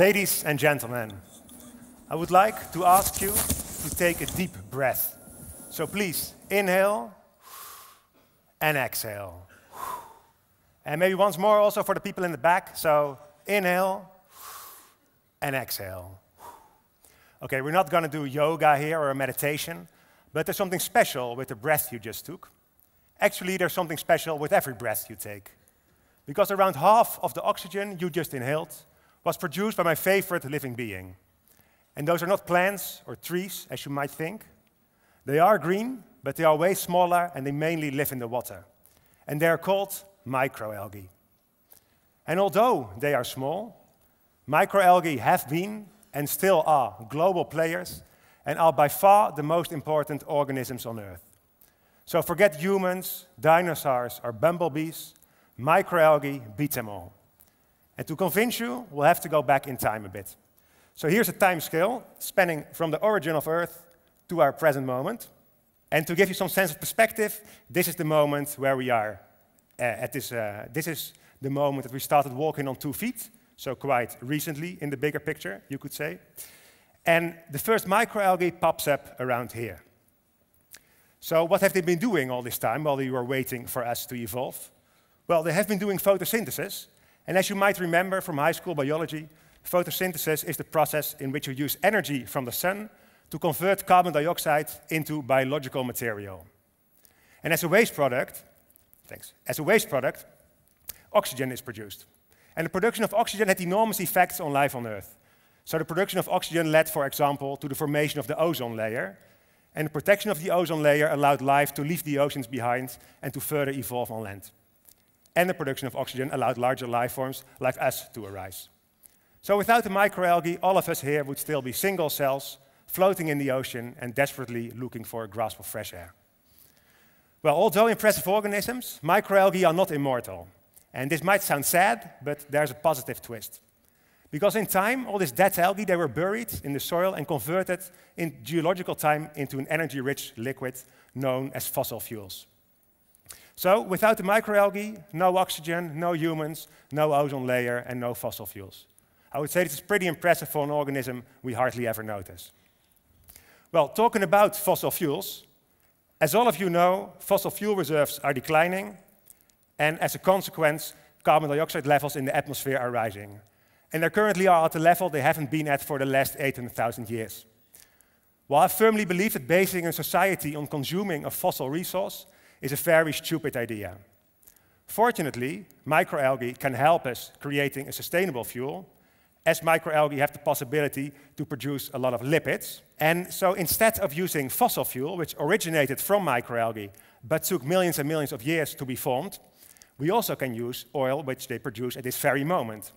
Ladies and gentlemen, I would like to ask you to take a deep breath. So please inhale and exhale. And maybe once more also for the people in the back. So inhale and exhale. Okay, we're not going to do yoga here or a meditation, but there's something special with the breath you just took. Actually, there's something special with every breath you take. Because around half of the oxygen you just inhaled was produced by my favorite living being. And those are not plants or trees, as you might think. They are green, but they are way smaller and they mainly live in the water. And they are called microalgae. And although they are small, microalgae have been and still are global players and are by far the most important organisms on Earth. So forget humans, dinosaurs, or bumblebees, microalgae beat them all. And to convince you, we'll have to go back in time a bit. So here's a time scale spanning from the origin of Earth to our present moment. And to give you some sense of perspective, this is the moment where we are. Uh, at this, uh, this is the moment that we started walking on two feet, so quite recently in the bigger picture, you could say. And the first microalgae pops up around here. So what have they been doing all this time while they were waiting for us to evolve? Well, they have been doing photosynthesis, and as you might remember from high school biology, photosynthesis is the process in which you use energy from the sun to convert carbon dioxide into biological material. And as a waste product, thanks, as a waste product, oxygen is produced. And the production of oxygen had enormous effects on life on Earth. So the production of oxygen led, for example, to the formation of the ozone layer. And the protection of the ozone layer allowed life to leave the oceans behind and to further evolve on land and the production of oxygen allowed larger life forms like us to arise. So without the microalgae, all of us here would still be single cells, floating in the ocean and desperately looking for a grasp of fresh air. Well, although impressive organisms, microalgae are not immortal. And this might sound sad, but there's a positive twist. Because in time, all these dead algae, they were buried in the soil and converted in geological time into an energy-rich liquid known as fossil fuels. So without the microalgae, no oxygen, no humans, no ozone layer, and no fossil fuels. I would say this is pretty impressive for an organism we hardly ever notice. Well, talking about fossil fuels, as all of you know, fossil fuel reserves are declining, and as a consequence, carbon dioxide levels in the atmosphere are rising. And they currently are at a level they haven't been at for the last 18,000 years. While I firmly believe that basing a society on consuming a fossil resource is a very stupid idea. Fortunately, microalgae can help us creating a sustainable fuel, as microalgae have the possibility to produce a lot of lipids. And so instead of using fossil fuel, which originated from microalgae but took millions and millions of years to be formed, we also can use oil, which they produce at this very moment.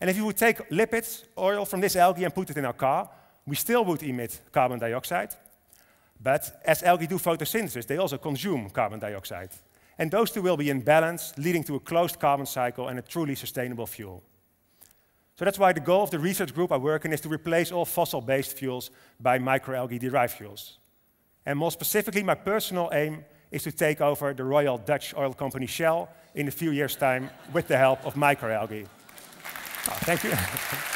And if you would take lipids, oil from this algae, and put it in our car, we still would emit carbon dioxide, but as algae do photosynthesis, they also consume carbon dioxide. And those two will be in balance, leading to a closed carbon cycle and a truly sustainable fuel. So that's why the goal of the research group I work in is to replace all fossil-based fuels by microalgae-derived fuels. And more specifically, my personal aim is to take over the Royal Dutch Oil Company Shell in a few years' time with the help of microalgae. Oh, thank you.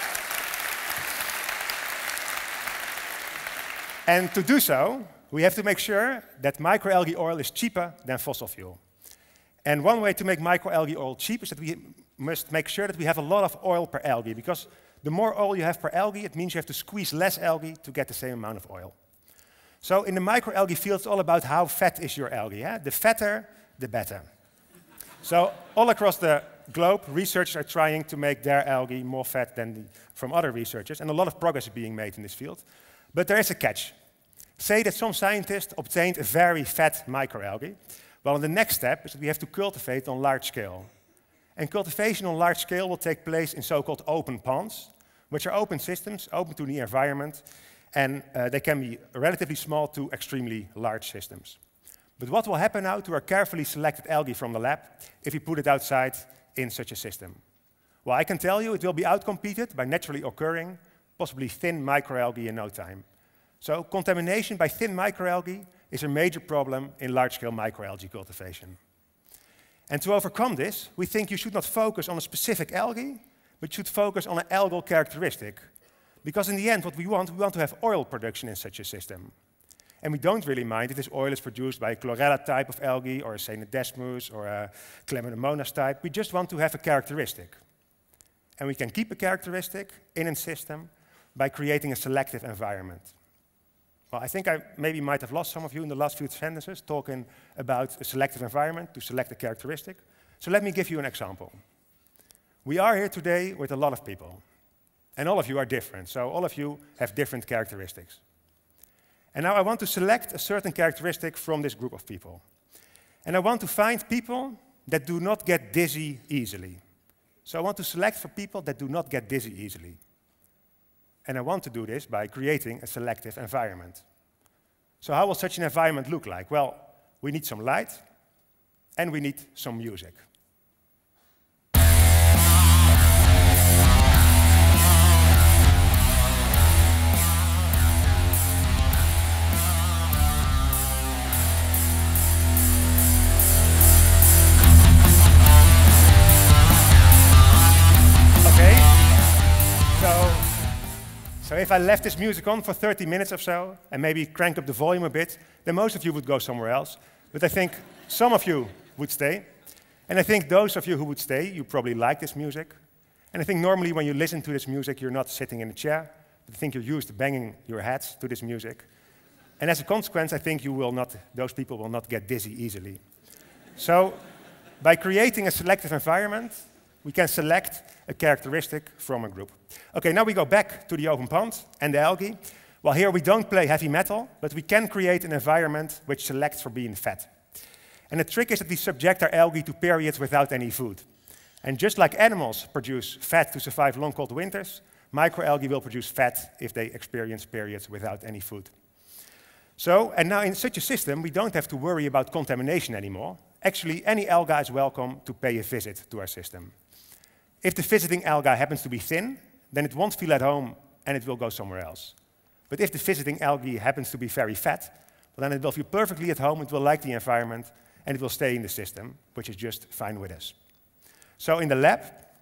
And to do so, we have to make sure that microalgae oil is cheaper than fossil fuel. And one way to make microalgae oil cheap is that we must make sure that we have a lot of oil per algae, because the more oil you have per algae, it means you have to squeeze less algae to get the same amount of oil. So in the microalgae field, it's all about how fat is your algae. Yeah? The fatter, the better. so all across the globe, researchers are trying to make their algae more fat than from other researchers, and a lot of progress is being made in this field. But there is a catch. Say that some scientist obtained a very fat microalgae. Well, the next step is that we have to cultivate on large scale. And cultivation on large scale will take place in so-called open ponds, which are open systems, open to the environment, and uh, they can be relatively small to extremely large systems. But what will happen now to our carefully selected algae from the lab if we put it outside in such a system? Well, I can tell you it will be outcompeted by naturally occurring possibly thin microalgae in no time. So contamination by thin microalgae is a major problem in large-scale microalgae cultivation. And to overcome this, we think you should not focus on a specific algae, but should focus on an algal characteristic. Because in the end, what we want, we want to have oil production in such a system. And we don't really mind if this oil is produced by a chlorella type of algae, or a Cynodesmus, or a Chlamydomonas type. We just want to have a characteristic. And we can keep a characteristic in a system by creating a selective environment. Well, I think I maybe might have lost some of you in the last few sentences talking about a selective environment to select a characteristic. So let me give you an example. We are here today with a lot of people, and all of you are different, so all of you have different characteristics. And now I want to select a certain characteristic from this group of people. And I want to find people that do not get dizzy easily. So I want to select for people that do not get dizzy easily. And I want to do this by creating a selective environment. So how will such an environment look like? Well, we need some light and we need some music. So if I left this music on for 30 minutes or so, and maybe cranked up the volume a bit, then most of you would go somewhere else. But I think some of you would stay. And I think those of you who would stay, you probably like this music. And I think normally when you listen to this music, you're not sitting in a chair. But I think you're used to banging your heads to this music. And as a consequence, I think you will not, those people will not get dizzy easily. so by creating a selective environment, we can select a characteristic from a group. Okay, now we go back to the open pond and the algae. Well, here we don't play heavy metal, but we can create an environment which selects for being fed. And the trick is that we subject our algae to periods without any food. And just like animals produce fat to survive long cold winters, microalgae will produce fat if they experience periods without any food. So, and now in such a system, we don't have to worry about contamination anymore. Actually, any alga is welcome to pay a visit to our system. If the visiting alga happens to be thin, then it won't feel at home and it will go somewhere else. But if the visiting algae happens to be very fat, well, then it will feel perfectly at home, it will like the environment, and it will stay in the system, which is just fine with us. So in the lab,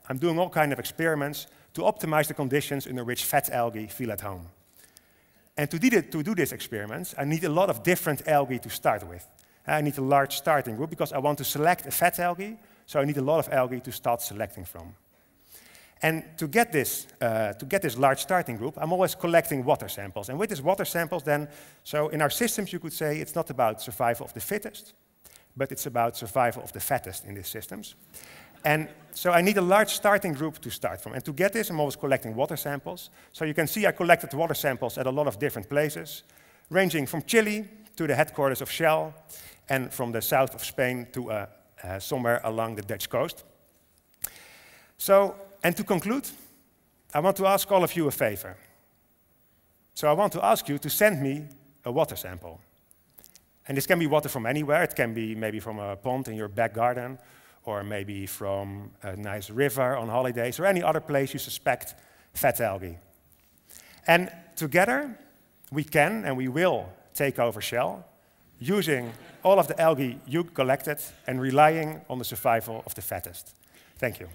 I'm doing all kinds of experiments to optimize the conditions under which fat algae feel at home. And to do, to do these experiments, I need a lot of different algae to start with. I need a large starting group because I want to select a fat algae, so I need a lot of algae to start selecting from. And to get this, uh, to get this large starting group, I'm always collecting water samples. And with these water samples then, so in our systems you could say it's not about survival of the fittest, but it's about survival of the fattest in these systems. And so I need a large starting group to start from. And to get this, I'm always collecting water samples. So you can see I collected water samples at a lot of different places, ranging from Chile to the headquarters of Shell, and from the south of Spain to uh, uh, somewhere along the Dutch coast. So and to conclude, I want to ask all of you a favor. So I want to ask you to send me a water sample. And this can be water from anywhere. It can be maybe from a pond in your back garden, or maybe from a nice river on holidays, or any other place you suspect fat algae. And together, we can and we will take over Shell using all of the algae you collected and relying on the survival of the fattest. Thank you.